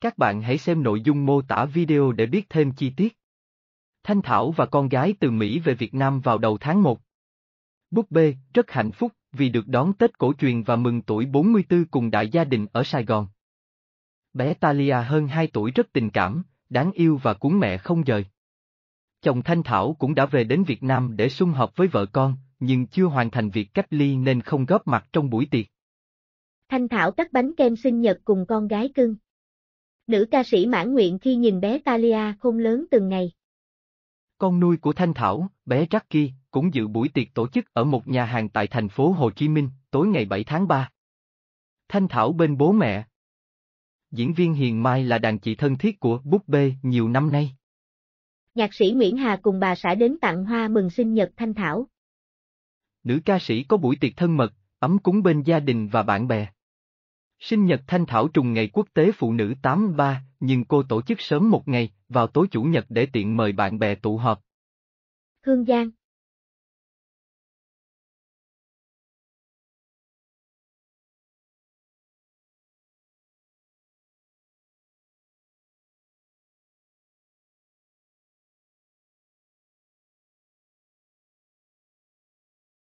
Các bạn hãy xem nội dung mô tả video để biết thêm chi tiết. Thanh Thảo và con gái từ Mỹ về Việt Nam vào đầu tháng 1. Búp bê, rất hạnh phúc vì được đón Tết cổ truyền và mừng tuổi 44 cùng đại gia đình ở Sài Gòn. Bé Talia hơn 2 tuổi rất tình cảm, đáng yêu và cuốn mẹ không rời. Chồng Thanh Thảo cũng đã về đến Việt Nam để sum họp với vợ con, nhưng chưa hoàn thành việc cách ly nên không góp mặt trong buổi tiệc. Thanh Thảo cắt bánh kem sinh nhật cùng con gái cưng. Nữ ca sĩ mãn nguyện khi nhìn bé Talia khôn lớn từng ngày. Con nuôi của Thanh Thảo, bé Jackie, cũng dự buổi tiệc tổ chức ở một nhà hàng tại thành phố Hồ Chí Minh, tối ngày 7 tháng 3. Thanh Thảo bên bố mẹ. Diễn viên Hiền Mai là đàn chị thân thiết của Búp Bê nhiều năm nay. Nhạc sĩ Nguyễn Hà cùng bà xã đến tặng hoa mừng sinh nhật Thanh Thảo. Nữ ca sĩ có buổi tiệc thân mật, ấm cúng bên gia đình và bạn bè. Sinh nhật Thanh Thảo trùng ngày quốc tế phụ nữ 83, nhưng cô tổ chức sớm một ngày, vào tối chủ nhật để tiện mời bạn bè tụ họp. Hương Giang